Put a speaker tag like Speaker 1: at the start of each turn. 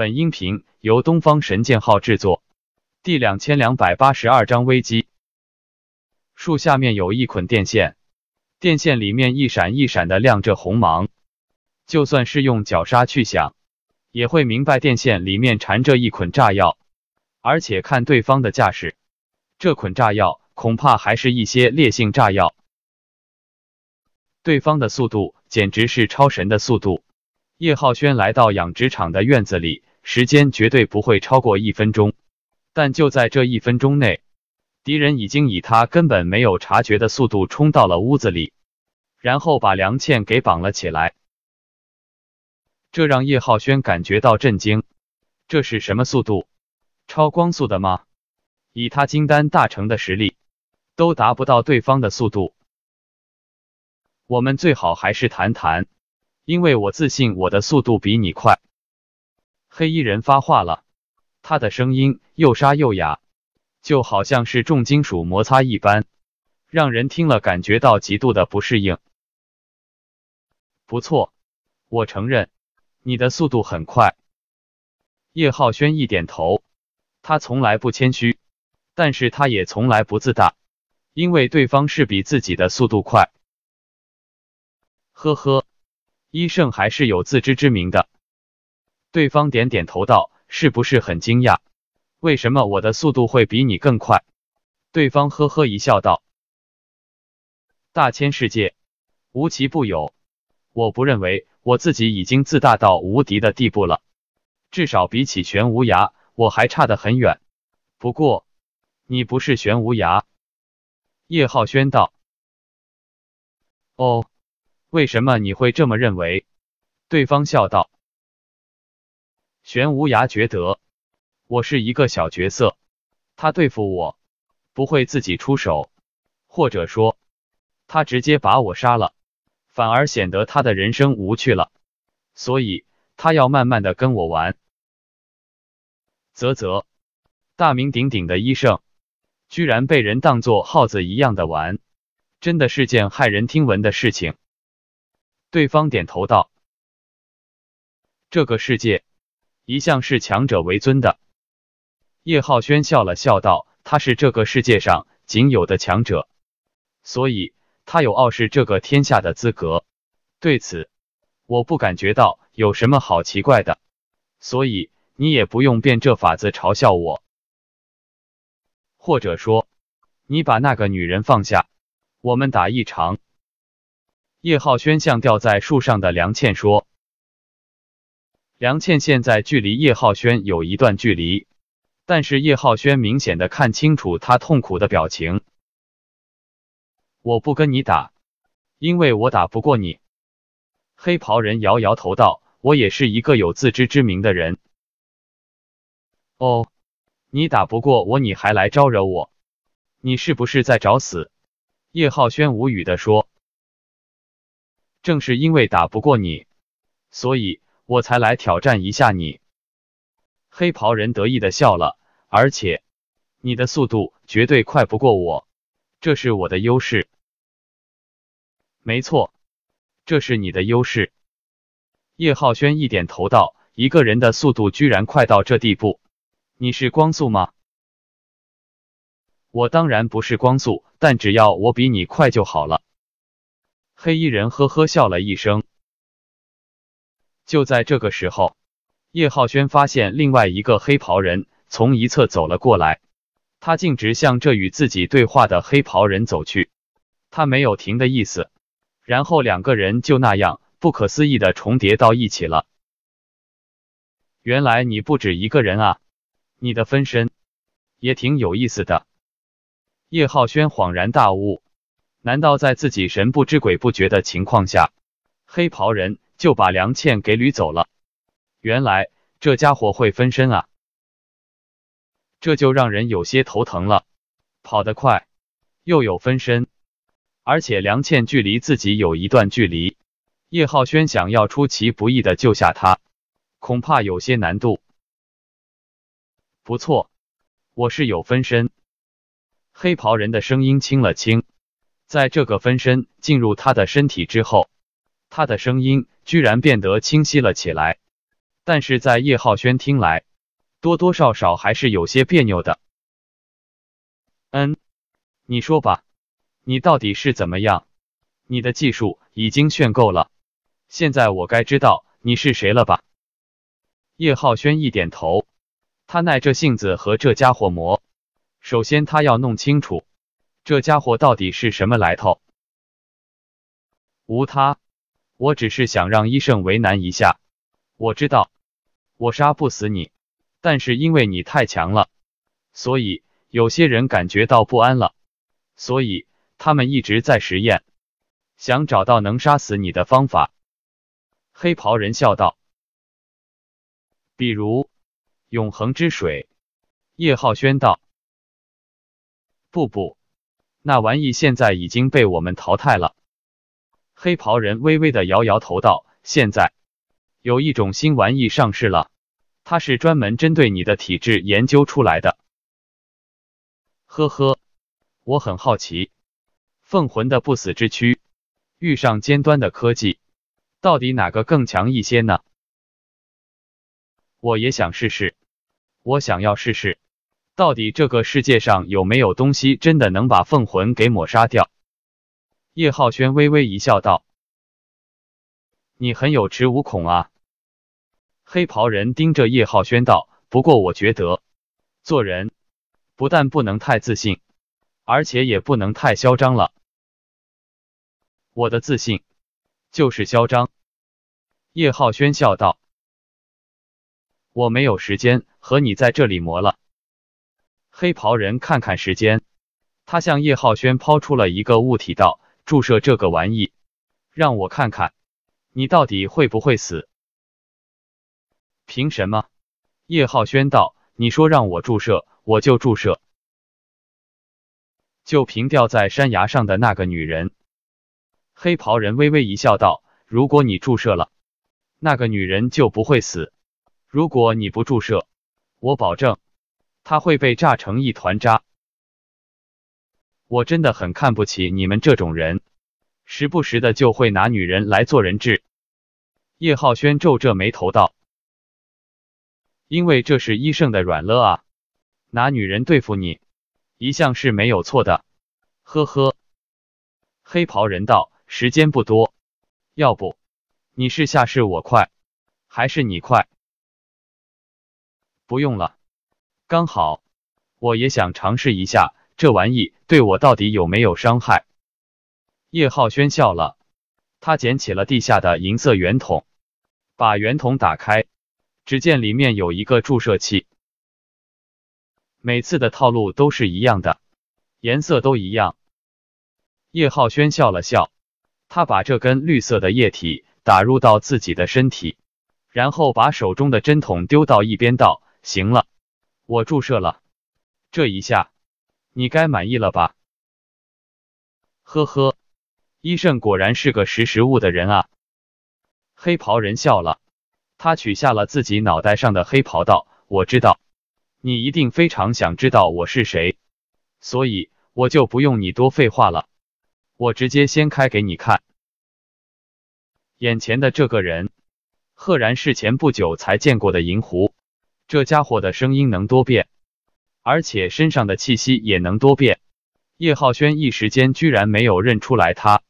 Speaker 1: 本音频由东方神剑号制作，第两千两百八十二章危机。树下面有一捆电线，电线里面一闪一闪的亮着红芒。就算是用绞杀去想，也会明白电线里面缠着一捆炸药，而且看对方的架势，这捆炸药恐怕还是一些烈性炸药。对方的速度简直是超神的速度。叶浩轩来到养殖场的院子里。时间绝对不会超过一分钟，但就在这一分钟内，敌人已经以他根本没有察觉的速度冲到了屋子里，然后把梁倩给绑了起来。这让叶浩轩感觉到震惊：这是什么速度？超光速的吗？以他金丹大成的实力，都达不到对方的速度。我们最好还是谈谈，因为我自信我的速度比你快。黑衣人发话了，他的声音又沙又哑，就好像是重金属摩擦一般，让人听了感觉到极度的不适应。不错，我承认，你的速度很快。叶浩轩一点头，他从来不谦虚，但是他也从来不自大，因为对方是比自己的速度快。呵呵，医圣还是有自知之明的。对方点点头道：“是不是很惊讶？为什么我的速度会比你更快？”对方呵呵一笑道：“大千世界，无奇不有。我不认为我自己已经自大到无敌的地步了，至少比起玄无涯，我还差得很远。不过，你不是玄无涯。”叶浩轩道：“哦，为什么你会这么认为？”对方笑道。玄无涯觉得我是一个小角色，他对付我不会自己出手，或者说他直接把我杀了，反而显得他的人生无趣了，所以他要慢慢的跟我玩。啧啧，大名鼎鼎的医圣，居然被人当做耗子一样的玩，真的是件骇人听闻的事情。对方点头道：“这个世界。”一向是强者为尊的，叶浩轩笑了笑道：“他是这个世界上仅有的强者，所以他有傲视这个天下的资格。对此，我不感觉到有什么好奇怪的，所以你也不用变这法子嘲笑我。或者说，你把那个女人放下，我们打一场。”叶浩轩向吊在树上的梁倩说。梁倩现在距离叶浩轩有一段距离，但是叶浩轩明显的看清楚他痛苦的表情。我不跟你打，因为我打不过你。黑袍人摇摇头道：“我也是一个有自知之明的人。”哦，你打不过我，你还来招惹我，你是不是在找死？”叶浩轩无语的说：“正是因为打不过你，所以。”我才来挑战一下你。黑袍人得意的笑了，而且你的速度绝对快不过我，这是我的优势。没错，这是你的优势。叶浩轩一点头道：“一个人的速度居然快到这地步，你是光速吗？”我当然不是光速，但只要我比你快就好了。黑衣人呵呵笑了一声。就在这个时候，叶浩轩发现另外一个黑袍人从一侧走了过来，他径直向这与自己对话的黑袍人走去，他没有停的意思，然后两个人就那样不可思议的重叠到一起了。原来你不止一个人啊，你的分身，也挺有意思的。叶浩轩恍然大悟，难道在自己神不知鬼不觉的情况下，黑袍人？就把梁倩给掳走了。原来这家伙会分身啊，这就让人有些头疼了。跑得快，又有分身，而且梁倩距离自己有一段距离，叶浩轩想要出其不意的救下她，恐怕有些难度。不错，我是有分身。黑袍人的声音轻了轻，在这个分身进入他的身体之后。他的声音居然变得清晰了起来，但是在叶浩轩听来，多多少少还是有些别扭的。嗯，你说吧，你到底是怎么样？你的技术已经炫够了，现在我该知道你是谁了吧？叶浩轩一点头，他耐着性子和这家伙磨。首先，他要弄清楚这家伙到底是什么来头。无他。我只是想让医生为难一下。我知道，我杀不死你，但是因为你太强了，所以有些人感觉到不安了，所以他们一直在实验，想找到能杀死你的方法。黑袍人笑道：“比如永恒之水。”叶浩轩道：“不不，那玩意现在已经被我们淘汰了。”黑袍人微微的摇摇头道：“现在有一种新玩意上市了，它是专门针对你的体质研究出来的。”呵呵，我很好奇，凤魂的不死之躯遇上尖端的科技，到底哪个更强一些呢？我也想试试，我想要试试，到底这个世界上有没有东西真的能把凤魂给抹杀掉？叶浩轩微微一笑，道：“你很有恃无恐啊。”黑袍人盯着叶浩轩，道：“不过我觉得，做人不但不能太自信，而且也不能太嚣张了。”“我的自信就是嚣张。”叶浩轩笑道。“我没有时间和你在这里磨了。”黑袍人看看时间，他向叶浩轩抛出了一个物体，道：注射这个玩意，让我看看，你到底会不会死？凭什么？叶浩轩道：“你说让我注射，我就注射。就凭掉在山崖上的那个女人。”黑袍人微微一笑，道：“如果你注射了，那个女人就不会死；如果你不注射，我保证，她会被炸成一团渣。”我真的很看不起你们这种人，时不时的就会拿女人来做人质。叶浩轩皱着眉头道：“因为这是医圣的软肋啊，拿女人对付你，一向是没有错的。”呵呵，黑袍人道：“时间不多，要不，你是下是我快，还是你快？”不用了，刚好，我也想尝试一下。这玩意对我到底有没有伤害？叶浩轩笑了，他捡起了地下的银色圆筒，把圆筒打开，只见里面有一个注射器。每次的套路都是一样的，颜色都一样。叶浩轩笑了笑，他把这根绿色的液体打入到自己的身体，然后把手中的针筒丢到一边，道：“行了，我注射了。这一下。”你该满意了吧？呵呵，医圣果然是个识时务的人啊！黑袍人笑了，他取下了自己脑袋上的黑袍，道：“我知道，你一定非常想知道我是谁，所以我就不用你多废话了，我直接掀开给你看。眼前的这个人，赫然是前不久才见过的银狐。这家伙的声音能多变。”而且身上的气息也能多变，叶浩轩一时间居然没有认出来他。